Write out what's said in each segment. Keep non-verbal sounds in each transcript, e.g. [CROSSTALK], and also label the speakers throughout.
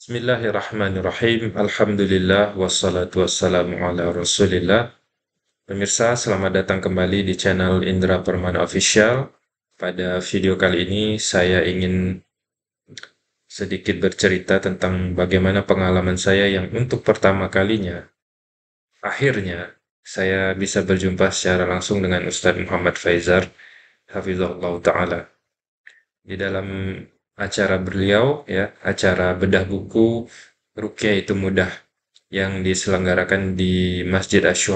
Speaker 1: Bismillahirrahmanirrahim. Alhamdulillah wassalatu wassalamu ala Rasulillah. Pemirsa, selamat datang kembali di channel Indra Permana Official. Pada video kali ini saya ingin sedikit bercerita tentang bagaimana pengalaman saya yang untuk pertama kalinya akhirnya saya bisa berjumpa secara langsung dengan Ustaz Muhammad Faizar hafizallahu Ta'ala. Di dalam acara beliau ya, acara bedah buku rukyah itu Mudah yang diselenggarakan di Masjid asy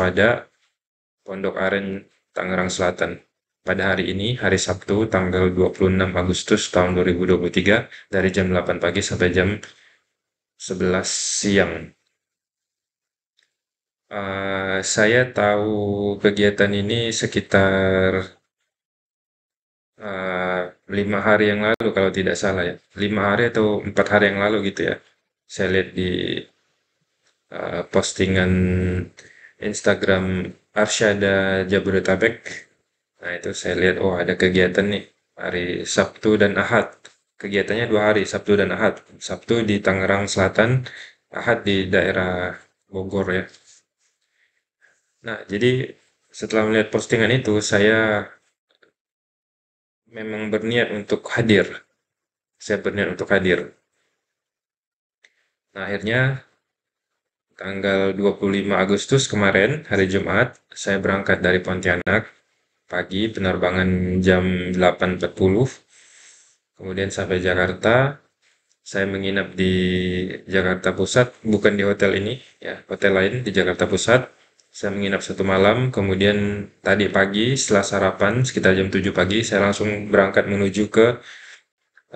Speaker 1: Pondok Aren Tangerang Selatan. Pada hari ini, hari Sabtu, tanggal 26 Agustus tahun 2023, dari jam 8 pagi sampai jam 11 siang. Uh, saya tahu kegiatan ini sekitar eh, lima hari yang lalu kalau tidak salah ya lima hari atau empat hari yang lalu gitu ya saya lihat di uh, postingan Instagram Arsyada Jabodetabek nah itu saya lihat oh ada kegiatan nih hari Sabtu dan Ahad kegiatannya dua hari Sabtu dan Ahad Sabtu di Tangerang Selatan Ahad di daerah Bogor ya nah jadi setelah melihat postingan itu saya memang berniat untuk hadir. Saya berniat untuk hadir. Nah, akhirnya tanggal 25 Agustus kemarin, hari Jumat, saya berangkat dari Pontianak pagi penerbangan jam 8.40. Kemudian sampai Jakarta, saya menginap di Jakarta Pusat, bukan di hotel ini, ya, hotel lain di Jakarta Pusat saya menginap satu malam, kemudian tadi pagi setelah sarapan sekitar jam 7 pagi saya langsung berangkat menuju ke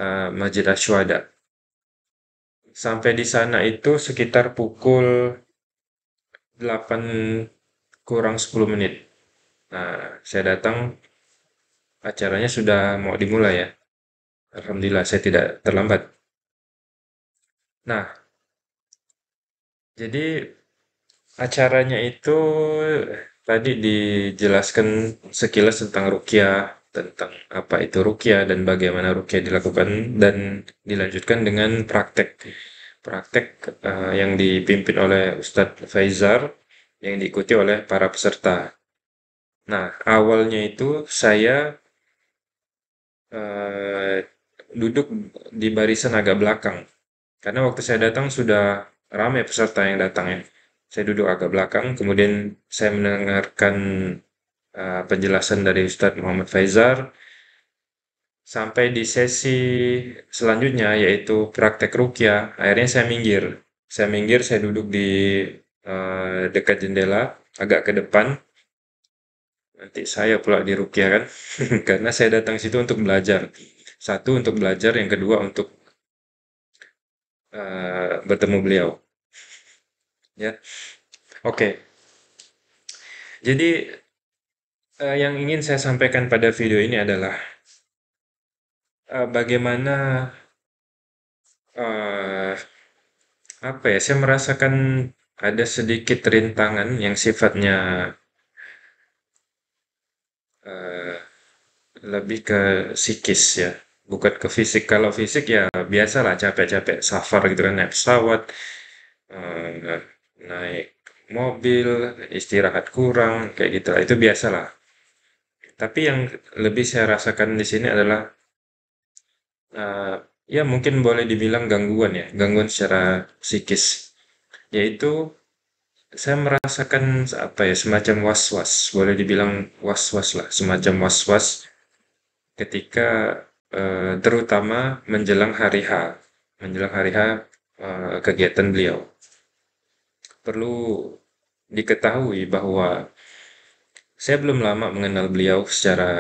Speaker 1: uh, Masjid Ashwada. Sampai di sana itu sekitar pukul 8 kurang 10 menit. Nah, saya datang acaranya sudah mau dimulai ya. Alhamdulillah saya tidak terlambat. Nah, jadi Acaranya itu tadi dijelaskan sekilas tentang rukia, tentang apa itu rukia dan bagaimana rukia dilakukan dan dilanjutkan dengan praktek. Praktek uh, yang dipimpin oleh Ustadz Faizar yang diikuti oleh para peserta. Nah, awalnya itu saya uh, duduk di barisan agak belakang. Karena waktu saya datang sudah ramai peserta yang datang ya saya duduk agak belakang, kemudian saya mendengarkan uh, penjelasan dari Ustadz Muhammad Faizar sampai di sesi selanjutnya yaitu praktek rukyah. Akhirnya saya minggir, saya minggir, saya duduk di uh, dekat jendela, agak ke depan. Nanti saya pula di rukia kan, [LAUGHS] karena saya datang situ untuk belajar. Satu untuk belajar, yang kedua untuk uh, bertemu beliau ya. Oke. Jadi uh, yang ingin saya sampaikan pada video ini adalah uh, bagaimana uh, apa ya? Saya merasakan ada sedikit rintangan yang sifatnya uh, lebih ke psikis ya bukan ke fisik kalau fisik ya biasalah capek-capek safar gitu kan naik pesawat uh, naik mobil, istirahat kurang, kayak gitu lah. Itu biasalah. Tapi yang lebih saya rasakan di sini adalah, uh, ya mungkin boleh dibilang gangguan ya, gangguan secara psikis. Yaitu saya merasakan apa ya, semacam was-was, boleh dibilang was-was lah, semacam was-was ketika uh, terutama menjelang hari H, menjelang hari H uh, kegiatan beliau perlu diketahui bahwa saya belum lama mengenal beliau secara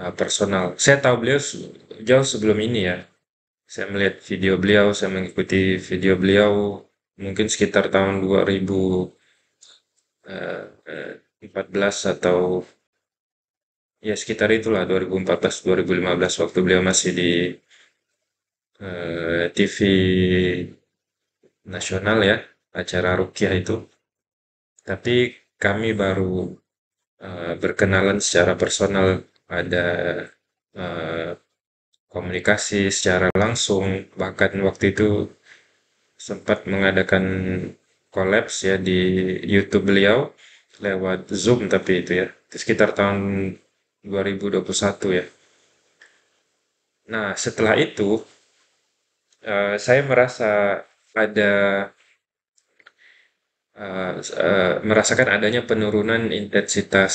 Speaker 1: uh, personal. Saya tahu beliau jauh sebelum ini ya. Saya melihat video beliau, saya mengikuti video beliau mungkin sekitar tahun 2014 uh, uh, atau ya sekitar itulah 2014-2015 waktu beliau masih di TV nasional ya acara rukiah itu. Tapi kami baru uh, berkenalan secara personal ada uh, komunikasi secara langsung bahkan waktu itu sempat mengadakan kolaps ya di YouTube beliau lewat Zoom tapi itu ya itu sekitar tahun 2021 ya. Nah setelah itu uh, saya merasa ada uh, merasakan adanya penurunan intensitas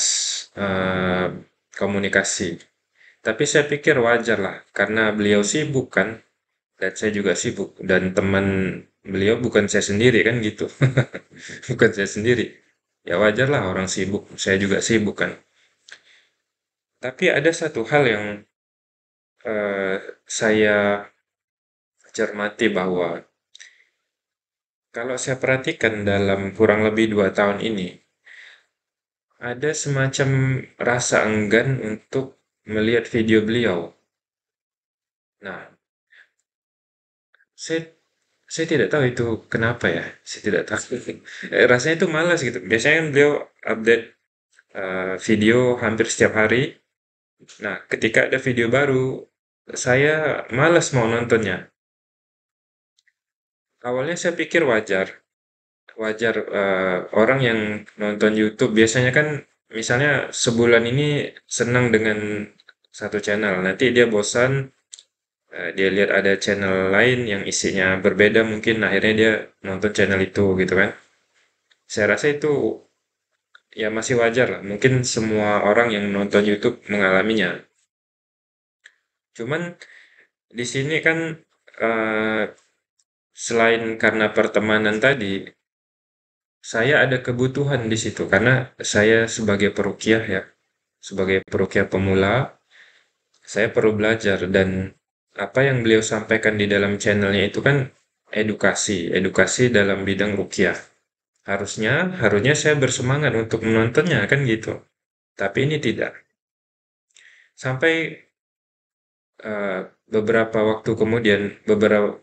Speaker 1: uh, komunikasi. Tapi saya pikir wajar lah, karena beliau sibuk kan, dan saya juga sibuk, dan teman beliau bukan saya sendiri kan gitu, [LAUGHS] bukan saya sendiri. Ya wajar lah orang sibuk, saya juga sibuk kan. Tapi ada satu hal yang uh, saya cermati bahwa kalau saya perhatikan dalam kurang lebih dua tahun ini, ada semacam rasa enggan untuk melihat video beliau. Nah, saya saya tidak tahu itu kenapa ya saya tidak tahu [LAUGHS] eh, rasanya itu malas gitu biasanya kan beliau update uh, video hampir setiap hari nah ketika ada video baru saya malas mau nontonnya Awalnya saya pikir wajar. Wajar, uh, orang yang nonton YouTube biasanya kan misalnya sebulan ini senang dengan satu channel, nanti dia bosan, uh, dia lihat ada channel lain yang isinya berbeda mungkin akhirnya dia nonton channel itu gitu kan. Saya rasa itu, ya masih wajar lah, mungkin semua orang yang nonton YouTube mengalaminya. Cuman di sini kan, uh, selain karena pertemanan tadi, saya ada kebutuhan di situ karena saya sebagai perukiah ya, sebagai perukiah pemula, saya perlu belajar dan apa yang beliau sampaikan di dalam channelnya itu kan edukasi, edukasi dalam bidang rukiah. Harusnya, harusnya saya bersemangat untuk menontonnya kan gitu. Tapi ini tidak. Sampai uh, beberapa waktu kemudian beberapa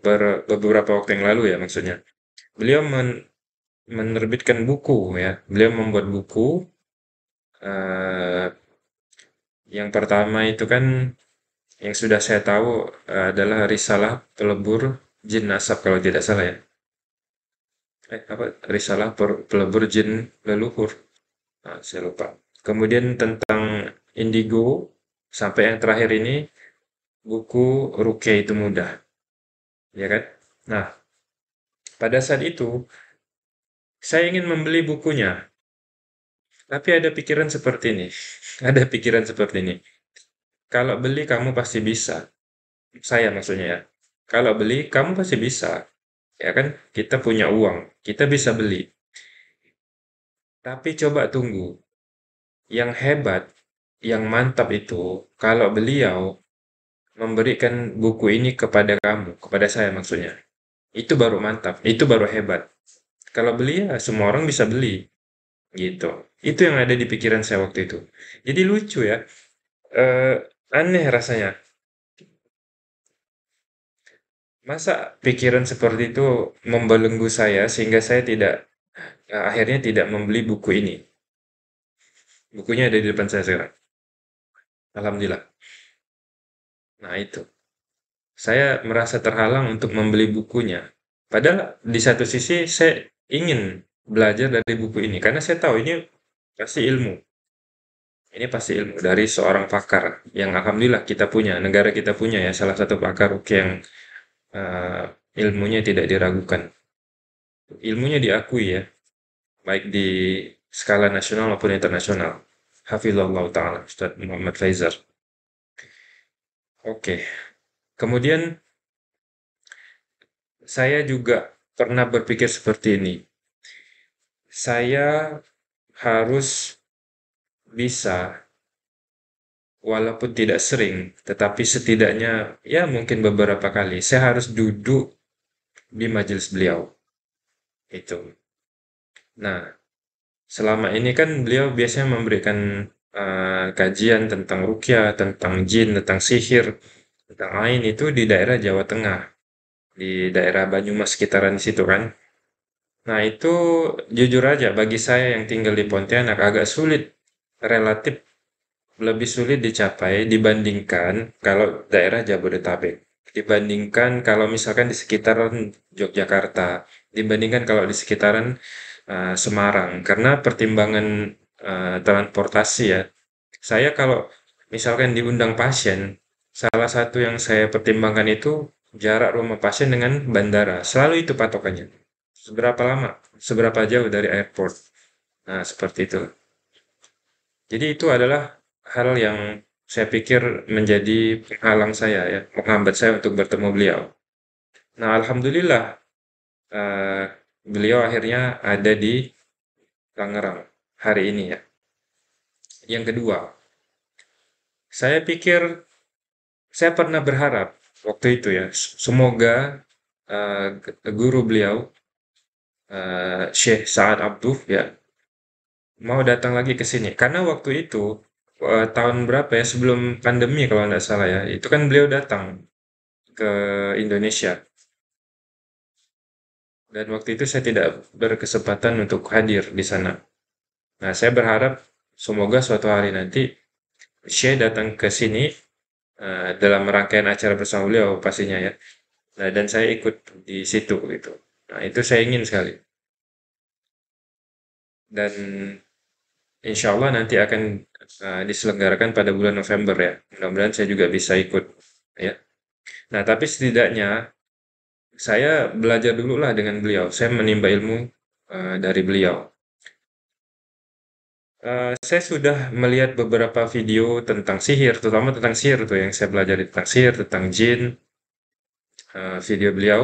Speaker 1: beberapa waktu yang lalu ya maksudnya beliau men, menerbitkan buku ya beliau membuat buku uh, yang pertama itu kan yang sudah saya tahu eh, adalah risalah pelebur jin nasab kalau tidak salah ya eh apa risalah pelebur jin leluhur nah, saya lupa kemudian tentang indigo sampai yang terakhir ini buku Rukia itu mudah. Ya kan? Nah, pada saat itu, saya ingin membeli bukunya. Tapi ada pikiran seperti ini. [LAUGHS] Ada pikiran seperti ini. Kalau beli kamu pasti bisa. Saya maksudnya ya. Kalau beli kamu pasti bisa. Ya kan? Kita punya uang. Kita bisa beli. Tapi coba tunggu. Yang hebat, yang mantap itu, kalau beliau memberikan buku ini kepada kamu, kepada saya maksudnya. Itu baru mantap, itu baru hebat. Kalau beli ya semua orang bisa beli. Gitu. Itu yang ada di pikiran saya waktu itu. Jadi lucu ya. E, aneh rasanya. Masa pikiran seperti itu membelenggu saya sehingga saya tidak eh, akhirnya tidak membeli buku ini. Bukunya ada di depan saya sekarang. Alhamdulillah. Nah itu. Saya merasa terhalang untuk membeli bukunya. Padahal di satu sisi saya ingin belajar dari buku ini. Karena saya tahu ini pasti ilmu. Ini pasti ilmu dari seorang pakar. Yang Alhamdulillah kita punya. Negara kita punya ya. Salah satu pakar yang uh, ilmunya tidak diragukan. Ilmunya diakui ya. Baik di skala nasional maupun internasional. Hafizullah Ta'ala, Ustaz Muhammad Faizar. Oke. Kemudian saya juga pernah berpikir seperti ini. Saya harus bisa walaupun tidak sering, tetapi setidaknya ya mungkin beberapa kali saya harus duduk di majelis beliau. Itu. Nah, selama ini kan beliau biasanya memberikan Eh, kajian tentang rukyah, tentang jin, tentang sihir, tentang lain itu di daerah Jawa Tengah, di daerah Banyumas sekitaran situ kan. Nah itu jujur aja bagi saya yang tinggal di Pontianak agak sulit, relatif lebih sulit dicapai dibandingkan kalau daerah Jabodetabek dibandingkan kalau misalkan di sekitaran Yogyakarta, dibandingkan kalau di sekitaran uh, Semarang, karena pertimbangan Eh, transportasi ya. Saya kalau misalkan diundang pasien, salah satu yang saya pertimbangkan itu jarak rumah pasien dengan bandara. Selalu itu patokannya. Seberapa lama, seberapa jauh dari airport. Nah, seperti itu. Jadi itu adalah hal yang saya pikir menjadi penghalang saya ya, menghambat saya untuk bertemu beliau. Nah, alhamdulillah uh, beliau akhirnya ada di Tangerang hari ini ya. Yang kedua, saya pikir saya pernah berharap waktu itu ya, semoga uh, guru beliau uh, Syekh Saad Abduh ya mau datang lagi ke sini karena waktu itu uh, tahun berapa ya sebelum pandemi kalau nggak salah ya itu kan beliau datang ke Indonesia dan waktu itu saya tidak berkesempatan untuk hadir di sana Nah, saya berharap semoga suatu hari nanti Syekh datang ke sini uh, dalam rangkaian acara bersama beliau pastinya ya. Nah, dan saya ikut di situ gitu. Nah, itu saya ingin sekali. Dan insya Allah nanti akan uh, diselenggarakan pada bulan November ya. Mudah-mudahan saya juga bisa ikut ya. Nah, tapi setidaknya saya belajar dulu lah dengan beliau. Saya menimba ilmu uh, dari beliau Eh, saya sudah melihat beberapa video tentang sihir, terutama tentang sihir tuh yang saya pelajari tentang sihir, tentang jin, Uh, video beliau.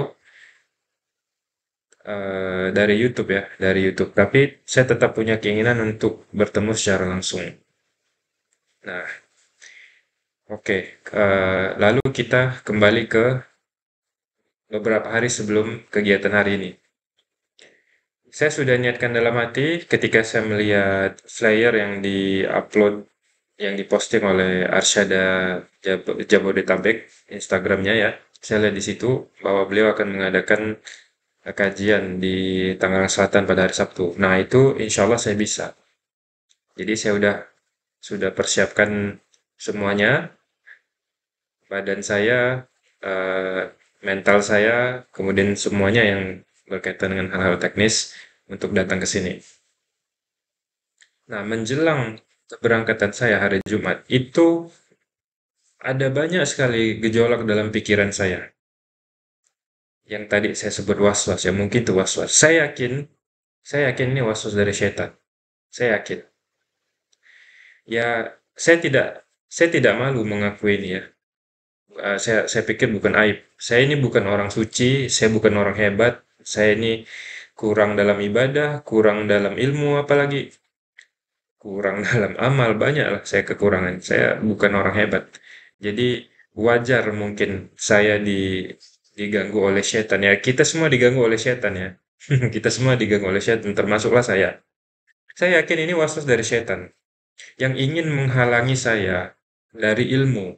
Speaker 1: uh, dari YouTube ya, dari YouTube. Tapi saya tetap punya keinginan untuk bertemu secara langsung. Nah, oke, Uh, lalu kita kembali ke beberapa hari sebelum kegiatan hari ini. Saya sudah niatkan dalam hati ketika saya melihat flyer yang di-upload, yang diposting oleh Arsyada Jab Jabodetabek, Instagramnya ya. Saya lihat di situ bahwa beliau akan mengadakan kajian di Tangerang Selatan pada hari Sabtu. Nah itu insya Allah saya bisa. Jadi saya sudah sudah persiapkan semuanya, badan saya, uh, mental saya, kemudian semuanya yang berkaitan dengan hal-hal teknis untuk datang ke sini. Nah, menjelang keberangkatan saya hari Jumat itu ada banyak sekali gejolak dalam pikiran saya. Yang tadi saya sebut was-was, ya mungkin itu was-was. Saya yakin, saya yakin ini was-was dari setan. Saya yakin. Ya, saya tidak saya tidak malu mengakui ini ya. Eh, saya saya pikir bukan aib. Saya ini bukan orang suci, saya bukan orang hebat, saya ini kurang dalam ibadah, kurang dalam ilmu apalagi kurang [LAUGHS] dalam amal banyak lah saya kekurangan. Saya bukan orang hebat. Jadi wajar mungkin saya di diganggu oleh setan ya. Kita semua diganggu oleh setan ya. [LAUGHS] Kita semua diganggu oleh setan termasuklah saya. Saya yakin ini waswas dari setan yang ingin menghalangi saya dari ilmu,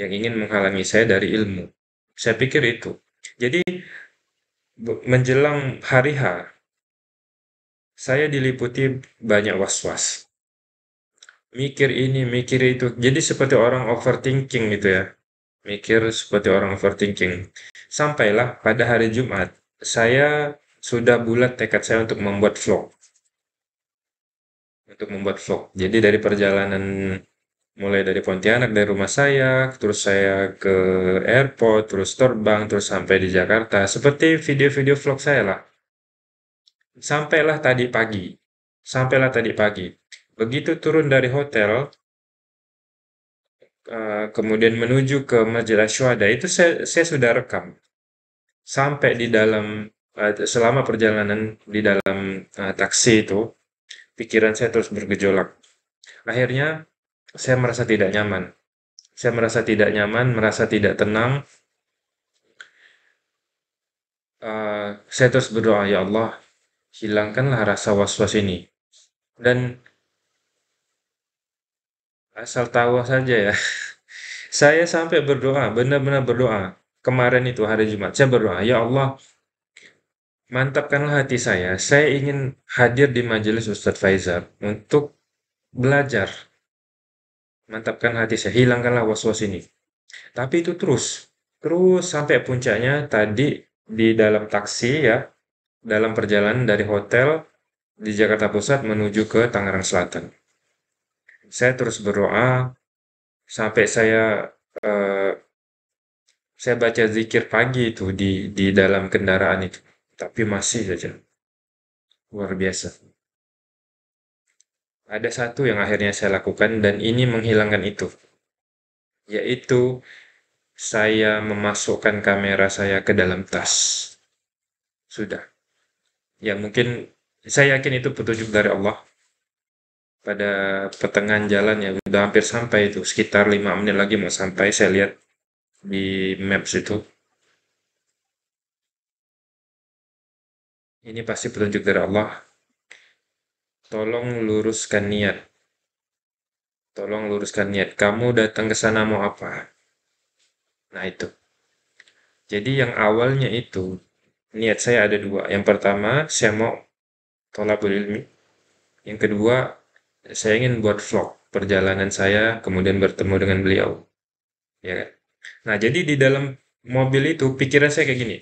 Speaker 1: yang ingin menghalangi saya dari ilmu. Saya pikir itu. Jadi menjelang hari H, saya diliputi banyak was-was. Mikir ini, mikir itu. Jadi seperti orang overthinking gitu ya. Mikir seperti orang overthinking. Sampailah pada hari Jumat, saya sudah bulat tekad saya untuk membuat vlog. Untuk membuat vlog. Jadi dari perjalanan mulai dari Pontianak dari rumah saya, terus saya ke airport, terus terbang, terus sampai di Jakarta. Seperti video-video vlog saya lah. Sampailah tadi pagi. Sampailah tadi pagi. Begitu turun dari hotel, eh, kemudian menuju ke Masjid Ashwada itu saya, saya sudah rekam. Sampai di dalam, eh, selama perjalanan di dalam eh, taksi itu, pikiran saya terus bergejolak. Akhirnya saya merasa tidak nyaman. Saya merasa tidak nyaman, merasa tidak tenang. Uh, saya terus berdoa, ya Allah, hilangkanlah rasa was-was ini. Dan asal tahu saja ya, [LAUGHS] saya sampai berdoa, benar-benar berdoa. Kemarin itu hari Jumat, saya berdoa, ya Allah, mantapkanlah hati saya. Saya ingin hadir di majelis Ustadz Faizar untuk belajar mantapkan hati saya, hilangkanlah was-was ini. Tapi itu terus, terus sampai puncaknya tadi di dalam taksi ya, dalam perjalanan dari hotel di Jakarta Pusat menuju ke Tangerang Selatan. Saya terus berdoa sampai saya uh, saya baca zikir pagi itu di di dalam kendaraan itu, tapi masih saja luar biasa. Ada satu yang akhirnya saya lakukan dan ini menghilangkan itu. Yaitu saya memasukkan kamera saya ke dalam tas. Sudah. Ya mungkin saya yakin itu petunjuk dari Allah. Pada pertengahan jalan ya udah hampir sampai itu sekitar lima menit lagi mau sampai saya lihat di maps itu ini pasti petunjuk dari Allah Tolong luruskan niat. Tolong luruskan niat. Kamu datang ke sana mau apa? Nah, itu. Jadi yang awalnya itu, niat saya ada dua. Yang pertama, saya mau tolabul ilmi. Yang kedua, saya ingin buat vlog perjalanan saya, kemudian bertemu dengan beliau. Ya kan? Nah, jadi di dalam mobil itu, pikiran saya kayak gini.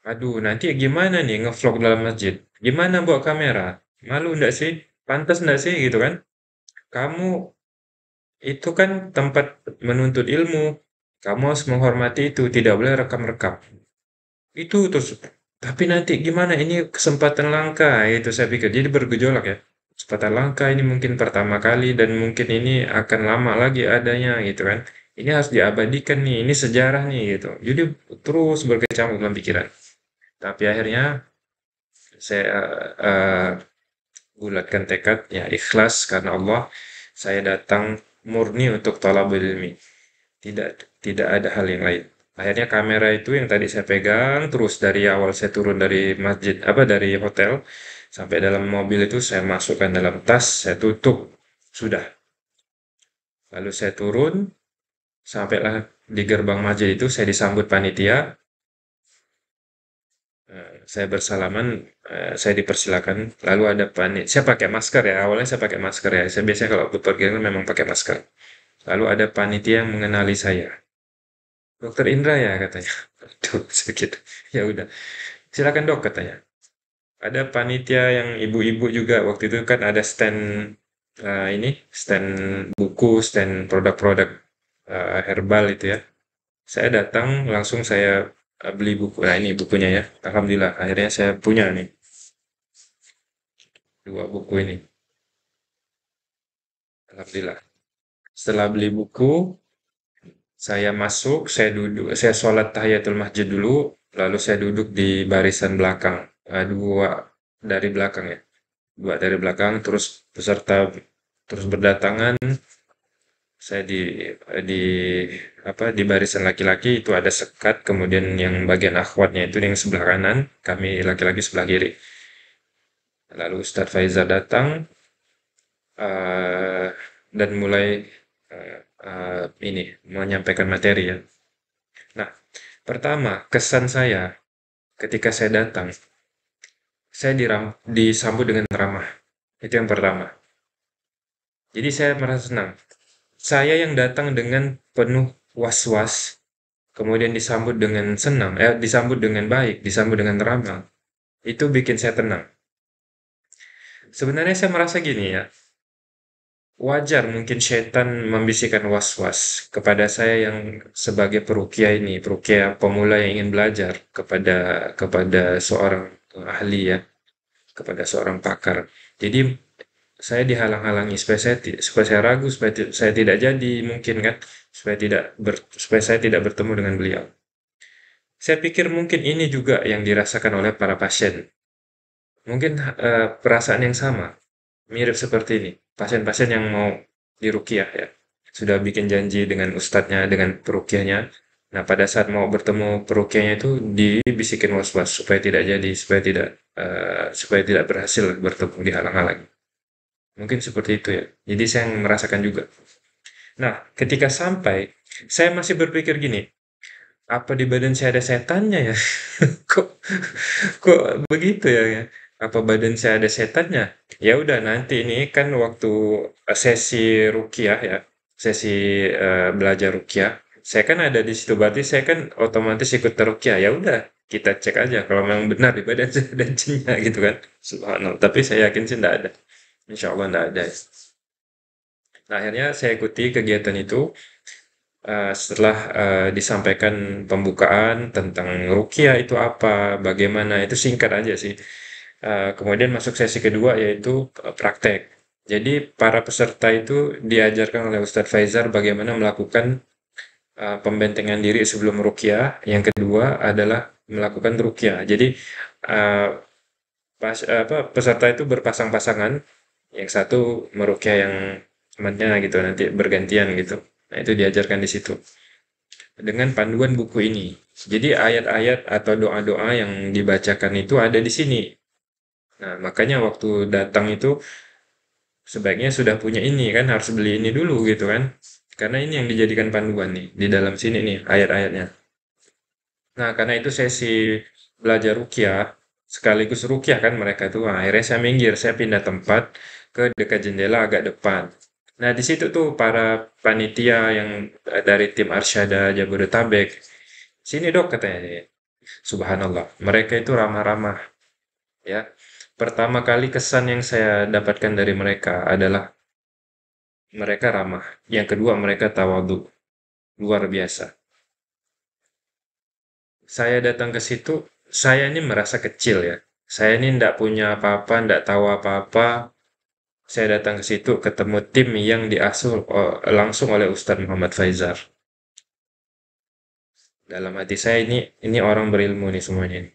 Speaker 1: Aduh, nanti gimana nih ngevlog dalam masjid? Gimana buat kamera? Malu ndak sih? Pantas ndak sih gitu kan? Kamu itu kan tempat menuntut ilmu. Kamu harus menghormati itu, tidak boleh rekam-rekam. Itu terus tapi nanti gimana ini kesempatan langka itu saya pikir jadi bergejolak ya kesempatan langka ini mungkin pertama kali dan mungkin ini akan lama lagi adanya gitu kan ini harus diabadikan nih ini sejarah nih gitu jadi terus berkecamuk dalam pikiran tapi akhirnya saya uh, eh, bulatkan tekad ya ikhlas karena Allah saya datang murni untuk talabul ilmi tidak tidak ada hal yang lain akhirnya kamera itu yang tadi saya pegang terus dari awal saya turun dari masjid apa dari hotel sampai dalam mobil itu saya masukkan dalam tas saya tutup sudah lalu saya turun sampailah di gerbang masjid itu saya disambut panitia saya bersalaman, eh, saya dipersilakan. Lalu ada panitia, Saya pakai masker ya. Awalnya saya pakai masker ya. Saya biasanya kalau berpergian memang pakai masker. Lalu ada panitia yang mengenali saya. Dokter Indra ya katanya. [LAUGHS] Aduh, sedikit, Ya udah. Silakan dok katanya. Ada panitia yang ibu-ibu juga waktu itu kan ada stand uh, ini, stand buku, stand produk-produk uh, herbal itu ya. Saya datang langsung saya Eh, beli buku nah ini bukunya ya alhamdulillah akhirnya saya punya nih dua buku ini alhamdulillah setelah beli buku saya masuk saya duduk saya sholat tahiyatul masjid dulu lalu saya duduk di barisan belakang eh, dua dari belakang ya dua dari belakang terus peserta terus berdatangan saya di di apa di barisan laki-laki itu ada sekat kemudian yang bagian akhwatnya itu yang sebelah kanan kami laki-laki sebelah kiri lalu Ustadz Faiza datang uh, dan mulai uh, uh, ini menyampaikan materi ya nah pertama kesan saya ketika saya datang saya diram, disambut dengan ramah itu yang pertama jadi saya merasa senang saya yang datang dengan penuh was-was, kemudian disambut dengan senang, eh, disambut dengan baik, disambut dengan ramah, itu bikin saya tenang. Sebenarnya saya merasa gini ya, wajar mungkin setan membisikkan was-was kepada saya yang sebagai perukia ini, perukia pemula yang ingin belajar kepada kepada seorang ahli ya, kepada seorang pakar. Jadi saya dihalang-halangi supaya saya supaya saya ragu supaya saya tidak jadi mungkin kan supaya tidak ber, supaya saya tidak bertemu dengan beliau. Saya pikir mungkin ini juga yang dirasakan oleh para pasien. Mungkin uh, perasaan yang sama, mirip seperti ini. Pasien-pasien yang mau dirukiah ya, sudah bikin janji dengan ustadznya, dengan perukiahnya. Nah pada saat mau bertemu perukiahnya itu dibisikin was-was supaya tidak jadi, supaya tidak uh, supaya tidak berhasil bertemu dihalang-halangi. Mungkin seperti itu ya. Jadi saya merasakan juga. Nah, ketika sampai, saya masih berpikir gini, apa di badan saya ada setannya ya? [LAUGHS] kok kok begitu ya, ya? Apa badan saya ada setannya? Ya udah nanti ini kan waktu eh, sesi rukiah ya, sesi uh, belajar rukiah, saya kan ada di situ berarti saya kan otomatis ikut terukiah. Ya udah, kita cek aja kalau memang benar di badan saya ada [LAUGHS] jinnya gitu kan. Subhanallah. Tapi saya yakin sih tidak ada. Insya Allah nggak ada. Nah, akhirnya saya ikuti kegiatan itu. Uh, setelah uh, disampaikan pembukaan tentang rukia itu apa, bagaimana, itu singkat aja sih. Uh, kemudian masuk sesi kedua yaitu praktek. Jadi para peserta itu diajarkan oleh Ustadz Faizar bagaimana melakukan uh, pembentengan diri sebelum rukia. Yang kedua adalah melakukan rukia. Jadi uh, pas, apa, peserta itu berpasang-pasangan yang satu merukyah yang temannya gitu nanti bergantian gitu nah itu diajarkan di situ dengan panduan buku ini jadi ayat-ayat atau doa-doa yang dibacakan itu ada di sini nah makanya waktu datang itu sebaiknya sudah punya ini kan harus beli ini dulu gitu kan karena ini yang dijadikan panduan nih di dalam sini nih ayat-ayatnya. Nah karena itu sesi belajar rukyah sekaligus rukyah kan mereka tuh akhirnya saya minggir saya pindah tempat ke dekat jendela agak depan. Nah, di situ tuh para panitia yang eh, dari tim Arsyada Jabodetabek, sini dok katanya. Subhanallah, mereka itu ramah-ramah. Ya, pertama kali kesan yang saya dapatkan dari mereka adalah mereka ramah. Yang kedua, mereka tawadu. Luar biasa. Saya datang ke situ, saya ini merasa kecil ya. Saya ini tidak punya apa-apa, tidak tahu apa-apa, saya datang ke situ ketemu tim yang diasuh oh, langsung oleh Ustaz Muhammad Faizar. Dalam hati saya ini ini orang berilmu nih semuanya ini,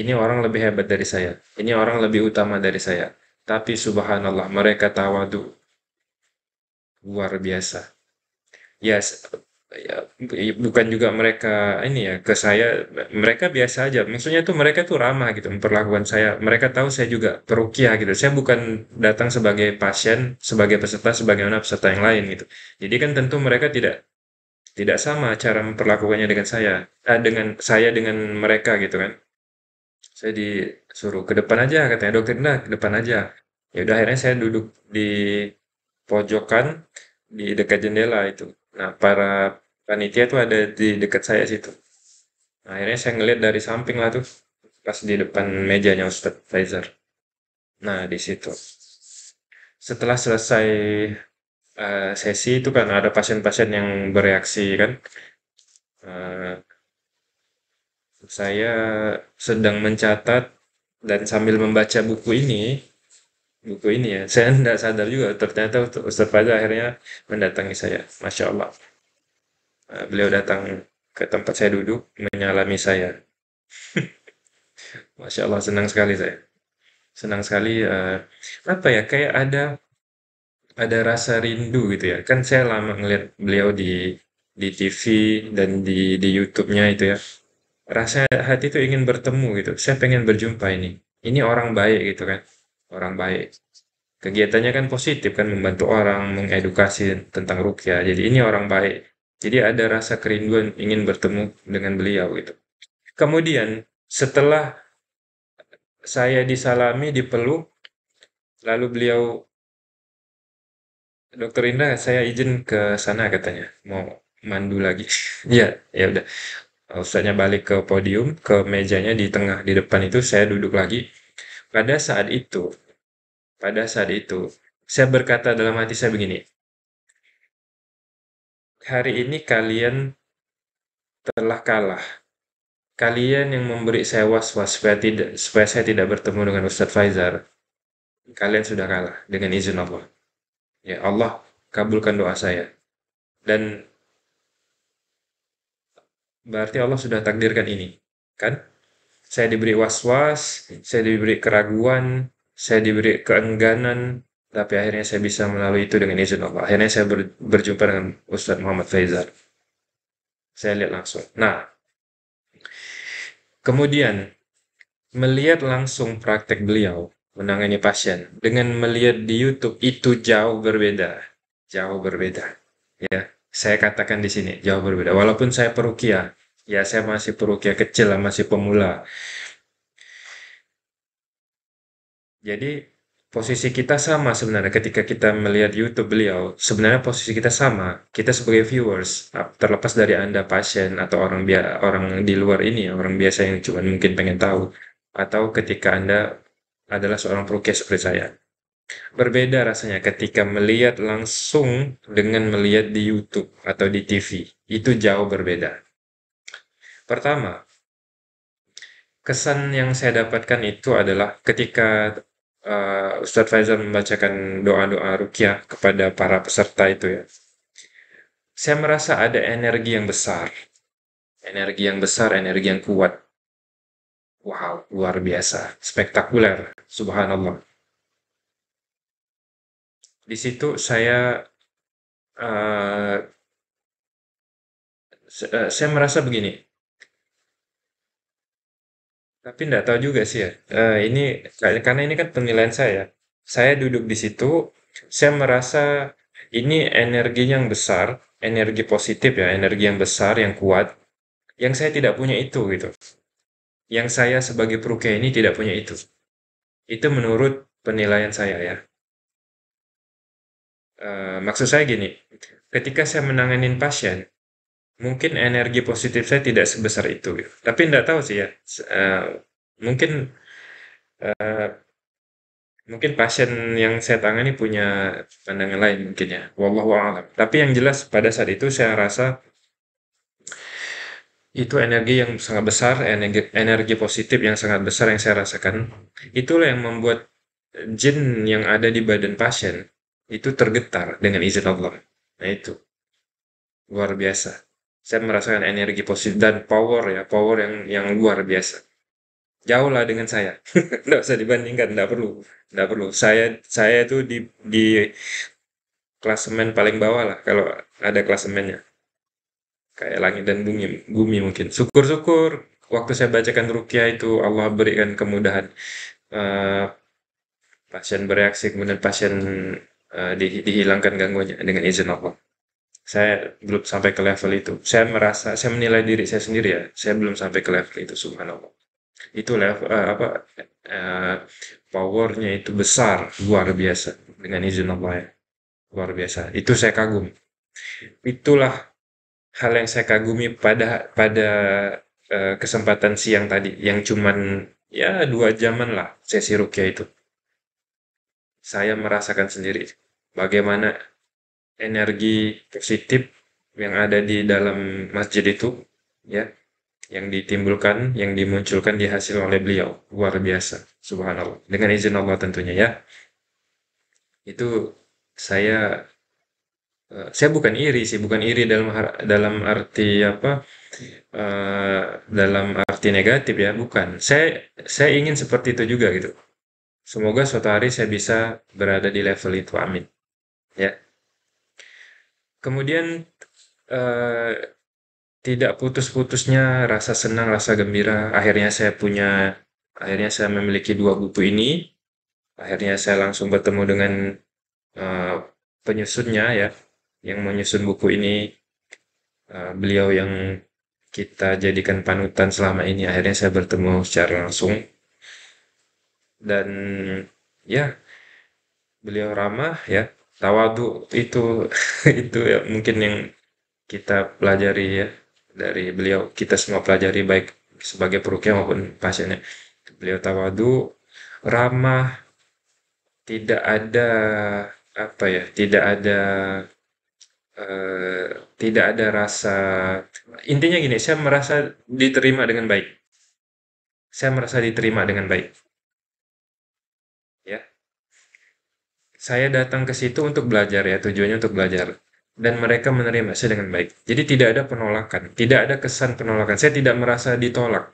Speaker 1: Ini orang lebih hebat dari saya. Ini orang lebih utama dari saya. Tapi subhanallah mereka tawadu luar biasa. yes, ya, ya bukan juga mereka ini ya ke saya mereka biasa aja maksudnya tuh mereka tuh ramah gitu memperlakukan saya mereka tahu saya juga perukia gitu saya bukan datang sebagai pasien sebagai peserta sebagai sebagaimana peserta yang lain gitu jadi kan tentu mereka tidak tidak sama cara memperlakukannya dengan saya eh, dengan saya dengan mereka gitu kan saya disuruh ke depan aja katanya dokter nah ke depan aja ya udah akhirnya saya duduk di pojokan di dekat jendela itu nah para panitia tuh ada di dekat saya situ nah, akhirnya saya ngeliat dari samping lah tuh pas di depan mejanya Ustadz Faizar nah di situ setelah selesai uh, sesi itu kan ada pasien-pasien yang bereaksi kan uh, saya sedang mencatat dan sambil membaca buku ini buku ini ya [LAUGHS] saya tidak sadar juga ternyata Ustadz Fajar akhirnya mendatangi saya masya Allah Eh, beliau datang ke tempat saya duduk menyalami saya. [LAUGHS] Masya Allah senang sekali saya, senang sekali. Uh, apa ya kayak ada ada rasa rindu gitu ya. Kan saya lama ngeliat beliau di di TV dan di di YouTube-nya itu ya. Rasa hati itu ingin bertemu gitu. Saya pengen berjumpa ini. Ini orang baik gitu kan. Orang baik. Kegiatannya kan positif kan membantu orang, mengedukasi tentang rukyah. Jadi ini orang baik. Jadi ada rasa kerinduan ingin bertemu dengan beliau gitu. Kemudian setelah saya disalami, dipeluk, lalu beliau Dokter Indra, saya izin ke sana katanya, mau mandu lagi. [LAUGHS] Iya, ya udah. Ustaznya balik ke podium, ke mejanya di tengah, di depan itu saya duduk lagi. Pada saat itu, pada saat itu, saya berkata dalam hati saya begini, hari ini kalian telah kalah. Kalian yang memberi saya was-was supaya, tidak, supaya saya tidak bertemu dengan Ustadz Faizar. Kalian sudah kalah dengan izin Allah. Ya Allah, kabulkan doa saya. Dan berarti Allah sudah takdirkan ini, kan? Saya diberi was-was, saya diberi keraguan, saya diberi keengganan, tapi akhirnya saya bisa melalui itu dengan izin Allah. Akhirnya saya ber, berjumpa dengan Ustadz Muhammad Faizar. Saya lihat langsung. Nah, kemudian melihat langsung praktek beliau menangani pasien dengan melihat di YouTube itu jauh berbeda, jauh berbeda. Ya, saya katakan di sini jauh berbeda. Walaupun saya perukia, ya saya masih perukia kecil lah, masih pemula. Jadi posisi kita sama sebenarnya ketika kita melihat YouTube beliau. Sebenarnya posisi kita sama. Kita sebagai viewers, terlepas dari Anda pasien atau orang biasa orang di luar ini, orang biasa yang cuma mungkin pengen tahu atau ketika Anda adalah seorang prokes seperti saya. Berbeda rasanya ketika melihat langsung dengan melihat di YouTube atau di TV. Itu jauh berbeda. Pertama, kesan yang saya dapatkan itu adalah ketika uh, Ustadz Faizal membacakan doa-doa rukyah kepada para peserta itu ya. Saya merasa ada energi yang besar. Energi yang besar, energi yang kuat. Wow, luar biasa. Spektakuler. Subhanallah. Di situ saya uh, saya merasa begini, tapi nggak tahu juga sih ya. Uh, ini karena ini kan penilaian saya. Saya duduk di situ, saya merasa ini energi yang besar, energi positif ya, energi yang besar, yang kuat, yang saya tidak punya itu gitu. Yang saya sebagai peruke ini tidak punya itu. Itu menurut penilaian saya ya. Uh, maksud saya gini, ketika saya menanganin pasien, Mungkin energi positif saya tidak sebesar itu, gitu. tapi tidak tahu sih ya. Uh, mungkin uh, mungkin pasien yang saya tangani punya pandangan lain mungkin ya. Wallahu a'lam. Tapi yang jelas pada saat itu saya rasa itu energi yang sangat besar, energi, energi positif yang sangat besar yang saya rasakan. Itulah yang membuat jin yang ada di badan pasien itu tergetar dengan izin Allah. Nah itu luar biasa saya merasakan energi positif dan power ya power yang yang luar biasa jauh lah dengan saya [LAUGHS] nggak usah dibandingkan nggak perlu nggak perlu saya saya itu di di klasemen paling bawah lah kalau ada klasemennya kayak langit dan bumi bumi mungkin syukur-syukur waktu saya bacakan rukia itu Allah berikan kemudahan uh, pasien bereaksi kemudian pasien uh, di, dihilangkan gangguannya dengan izin Allah saya belum sampai ke level itu saya merasa saya menilai diri saya sendiri ya saya belum sampai ke level itu subhanallah itu level uh, apa uh, powernya itu besar luar biasa dengan izin Allah ya luar biasa itu saya kagum itulah hal yang saya kagumi pada pada uh, kesempatan siang tadi yang cuman ya dua jaman lah sesi rukia itu saya merasakan sendiri bagaimana energi positif yang ada di dalam masjid itu ya yang ditimbulkan yang dimunculkan dihasil oleh beliau luar biasa subhanallah dengan izin Allah tentunya ya itu saya eh, saya bukan iri sih bukan iri dalam dalam arti apa eh, dalam arti negatif ya bukan saya saya ingin seperti itu juga gitu semoga suatu hari saya bisa berada di level itu amin ya Kemudian uh, tidak putus-putusnya rasa senang, rasa gembira. Akhirnya saya punya, akhirnya saya memiliki dua buku ini. Akhirnya saya langsung bertemu dengan uh, penyusunnya ya, yang menyusun buku ini. Uh, beliau yang kita jadikan panutan selama ini. Akhirnya saya bertemu secara langsung. Dan ya, beliau ramah ya, tawadu itu [LAUGHS] itu ya mungkin yang kita pelajari ya dari beliau kita semua pelajari baik sebagai perukia maupun pasiennya beliau tawadu ramah tidak ada apa ya tidak ada eh, tidak ada rasa intinya gini saya merasa diterima dengan baik saya merasa diterima dengan baik saya datang ke situ untuk belajar ya, tujuannya untuk belajar. Dan mereka menerima saya dengan baik. Jadi tidak ada penolakan, tidak ada kesan penolakan. Saya tidak merasa ditolak.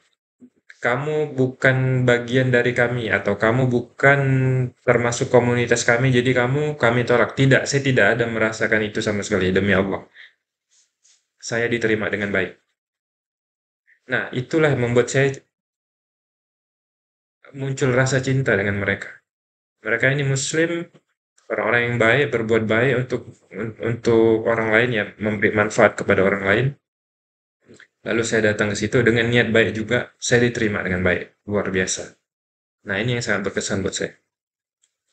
Speaker 1: Kamu bukan bagian dari kami atau kamu bukan termasuk komunitas kami, jadi kamu kami tolak. Tidak, saya tidak ada merasakan itu sama sekali demi Allah. Saya diterima dengan baik. Nah, itulah yang membuat saya muncul rasa cinta dengan mereka. Mereka ini muslim, orang-orang yang baik berbuat baik untuk untuk orang lain ya memberi manfaat kepada orang lain lalu saya datang ke situ dengan niat baik juga saya diterima dengan baik luar biasa nah ini yang sangat berkesan buat saya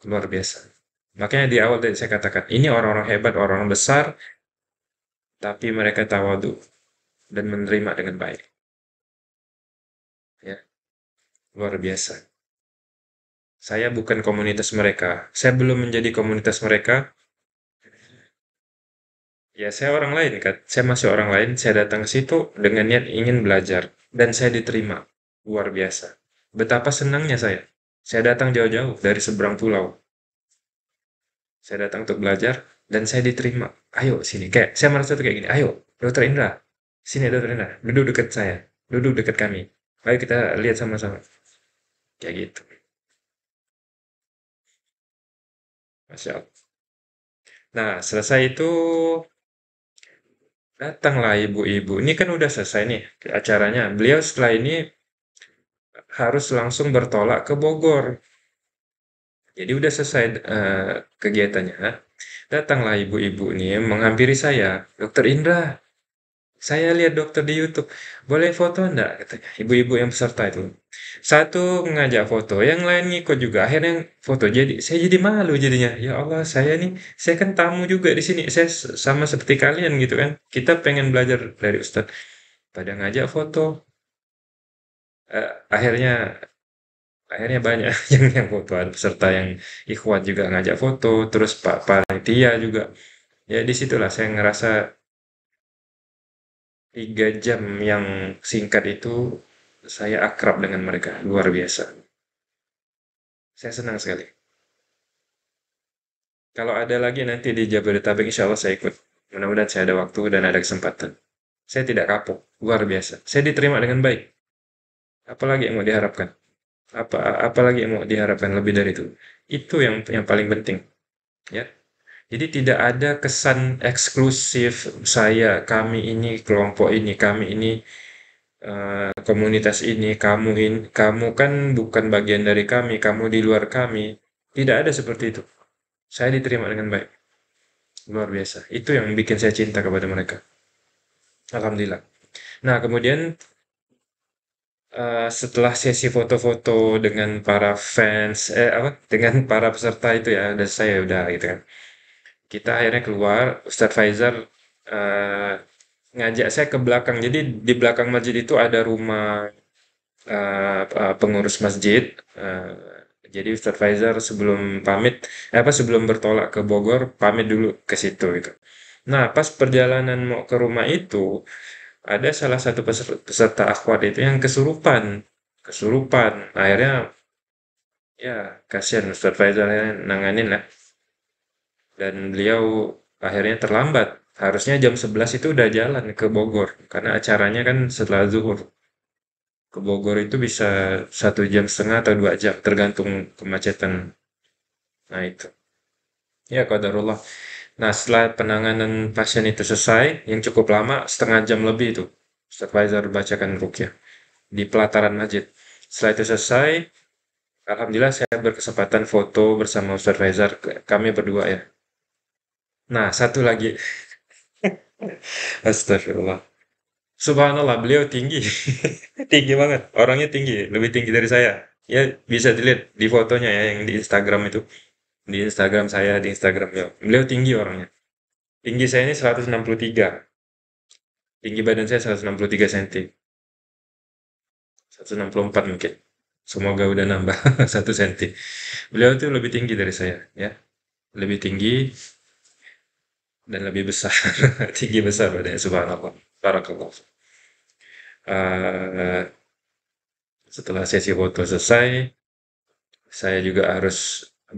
Speaker 1: luar biasa makanya di awal tadi saya katakan ini orang-orang hebat orang-orang besar tapi mereka tawadu dan menerima dengan baik ya luar biasa saya bukan komunitas mereka. Saya belum menjadi komunitas mereka. Ya, saya orang lain kan. Saya masih orang lain. Saya datang ke situ dengan niat ingin belajar. Dan saya diterima. Luar biasa. Betapa senangnya saya. Saya datang jauh-jauh dari seberang pulau. Saya datang untuk belajar dan saya diterima. Ayo sini. Kayak saya merasa tuh kayak gini. Ayo, Dokter Indra. Sini Dokter Indra. Duduk dekat saya. Duduk dekat kami. Ayo kita lihat sama-sama. Kayak gitu. Masya Allah. Nah, selesai itu datanglah ibu-ibu. Ini kan udah selesai nih acaranya. Beliau setelah ini harus langsung bertolak ke Bogor. Jadi udah selesai uh, kegiatannya. Datanglah ibu-ibu nih menghampiri saya. Dokter Indra, saya lihat dokter di YouTube, boleh foto enggak? Katanya, ibu-ibu yang peserta itu. Satu ngajak foto, yang lain ngikut juga. Akhirnya foto jadi, saya jadi malu jadinya. Ya Allah, saya nih, saya kan tamu juga di sini. Saya sama seperti kalian gitu kan. Kita pengen belajar dari Ustadz. Pada ngajak foto. uh, akhirnya akhirnya banyak [LAUGHS] yang yang foto ada peserta yang ikhwan juga ngajak foto terus pak panitia juga ya disitulah saya ngerasa tiga jam yang singkat itu saya akrab dengan mereka, luar biasa. Saya senang sekali. Kalau ada lagi nanti di Jabodetabek, insya Allah saya ikut. Mudah-mudahan saya ada waktu dan ada kesempatan. Saya tidak kapok, luar biasa. Saya diterima dengan baik. Apalagi yang mau diharapkan? Apa apalagi yang mau diharapkan lebih dari itu? Itu yang yang paling penting. Ya. Jadi tidak ada kesan eksklusif saya, kami ini kelompok ini, kami ini uh, komunitas ini, kamu in kamu kan bukan bagian dari kami, kamu di luar kami. Tidak ada seperti itu. Saya diterima dengan baik. Luar biasa. Itu yang bikin saya cinta kepada mereka. Alhamdulillah. Nah, kemudian uh, setelah sesi foto-foto dengan para fans, eh apa, dengan para peserta itu ya, dan saya udah gitu kan kita akhirnya keluar Ustadz Faizar uh, eh, ngajak saya ke belakang jadi di belakang masjid itu ada rumah uh, pengurus masjid uh, jadi Ustadz Faizar sebelum pamit eh, apa sebelum bertolak ke Bogor pamit dulu ke situ gitu nah pas perjalanan mau ke rumah itu ada salah satu peserta akhwat itu yang kesurupan kesurupan akhirnya ya kasihan Ustadz Faizal nanganin lah dan beliau akhirnya terlambat. Harusnya jam 11 itu udah jalan ke Bogor karena acaranya kan setelah zuhur. Ke Bogor itu bisa satu jam setengah atau dua jam tergantung kemacetan. Nah itu. Ya kadarullah. Nah setelah penanganan pasien itu selesai yang cukup lama setengah jam lebih itu. Supervisor bacakan rukyah di pelataran masjid. Setelah itu selesai, Alhamdulillah saya berkesempatan foto bersama supervisor kami berdua ya. Nah, satu lagi. Astagfirullah. Subhanallah, beliau tinggi. [LAUGHS] tinggi banget. Orangnya tinggi, lebih tinggi dari saya. Ya, bisa dilihat di fotonya ya yang di Instagram itu. Di Instagram saya, di Instagram beliau. Beliau tinggi orangnya. Tinggi saya ini 163. Tinggi badan saya 163 cm. 164 mungkin. Semoga udah nambah 1 [LAUGHS] cm. Beliau itu lebih tinggi dari saya, ya. Lebih tinggi, dan lebih besar, [LAUGHS] tinggi besar badannya. Subhanallah, barakallah. Uh, eh, setelah sesi foto selesai, saya juga harus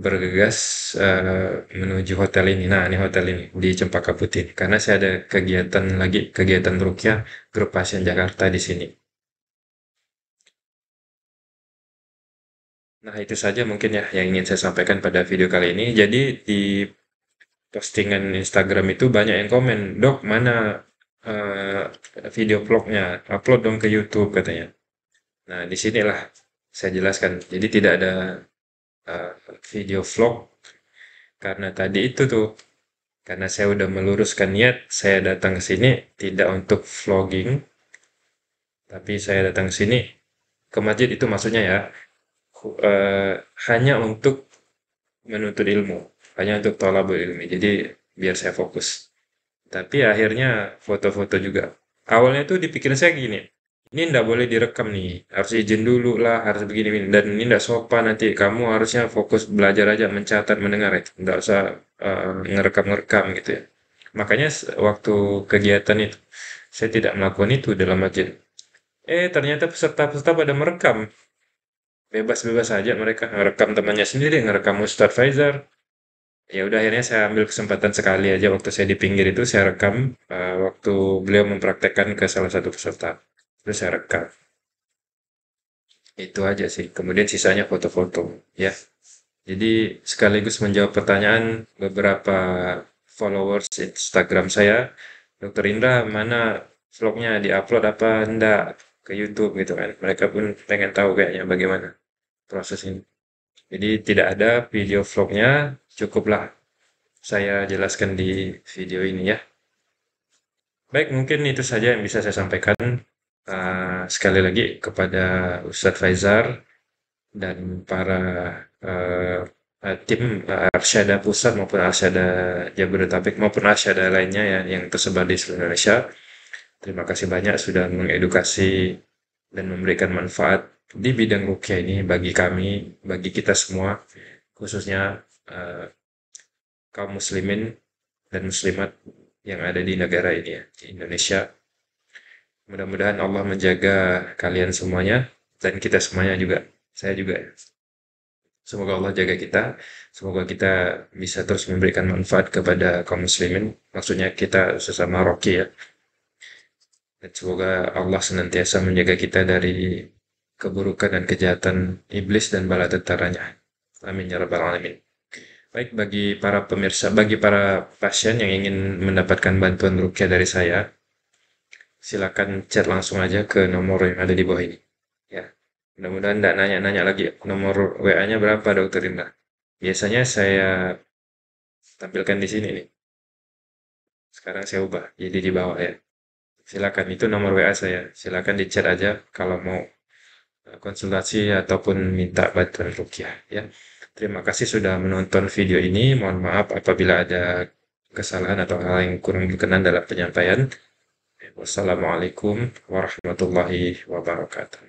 Speaker 1: bergegas uh, menuju hotel ini. Nah, ini hotel ini di Cempaka Putih. Karena saya ada kegiatan lagi, kegiatan rukyah grup pasien Jakarta di sini. Nah, itu saja mungkin ya yang ingin saya sampaikan pada video kali ini. Jadi, di postingan Instagram itu banyak yang komen, dok mana uh, video vlognya, upload dong ke YouTube katanya. Nah disinilah saya jelaskan. Jadi tidak ada uh, video vlog karena tadi itu tuh karena saya udah meluruskan niat saya datang ke sini tidak untuk vlogging tapi saya datang ke sini ke masjid itu maksudnya ya uh, hanya untuk menuntut ilmu hanya untuk tolak ilmi jadi biar saya fokus tapi akhirnya foto-foto juga awalnya tuh dipikir saya gini ini ndak boleh direkam nih harus izin dulu lah harus begini begini dan ini ndak sopan nanti kamu harusnya fokus belajar aja mencatat mendengar itu ndak usah uh, eh, ngerekam ngerekam gitu ya makanya waktu kegiatan itu saya tidak melakukan itu dalam masjid eh ternyata peserta-peserta pada merekam bebas-bebas saja mereka ngerekam temannya sendiri, ngerekam Ustadz Faizar, ya udah akhirnya saya ambil kesempatan sekali aja waktu saya di pinggir itu saya rekam uh, waktu beliau mempraktekkan ke salah satu peserta terus saya rekam itu aja sih kemudian sisanya foto-foto ya jadi sekaligus menjawab pertanyaan beberapa followers Instagram saya Dokter Indra mana vlognya diupload apa enggak ke YouTube gitu kan mereka pun pengen tahu kayaknya bagaimana proses ini jadi tidak ada video vlognya cukuplah saya jelaskan di video ini ya. Baik, mungkin itu saja yang bisa saya sampaikan. Uh, sekali lagi kepada Ustadz Faizar dan para uh, tim eh, Arsyada Pusat maupun Arsyada Jabodetabek maupun Arsyada lainnya ya, yang tersebar di seluruh Indonesia. Terima kasih banyak sudah mengedukasi dan memberikan manfaat di bidang rukyah ini bagi kami, bagi kita semua, khususnya uh, kaum muslimin dan muslimat yang ada di negara ini ya, di Indonesia. Mudah-mudahan Allah menjaga kalian semuanya dan kita semuanya juga, saya juga. Ya. Semoga Allah jaga kita, semoga kita bisa terus memberikan manfaat kepada kaum muslimin, maksudnya kita sesama roki ya. Dan semoga Allah senantiasa menjaga kita dari keburukan dan kejahatan iblis dan bala tentaranya. Amin ya rabbal alamin. Baik, bagi para pemirsa, bagi para pasien yang ingin mendapatkan bantuan rukia dari saya, silakan chat langsung aja ke nomor yang ada di bawah ini. Ya, mudah-mudahan tidak nanya-nanya lagi nomor WA-nya berapa, Dokter Indah. Biasanya saya tampilkan di sini nih. Sekarang saya ubah, jadi di bawah ya. Silakan, itu nomor WA saya. Silakan di chat aja kalau mau eh, konsultasi ataupun minta bantuan rukia. ya. Terima kasih sudah menonton video ini. Mohon maaf apabila ada kesalahan atau hal yang kurang berkenan dalam penyampaian. Wassalamualaikum warahmatullahi wabarakatuh.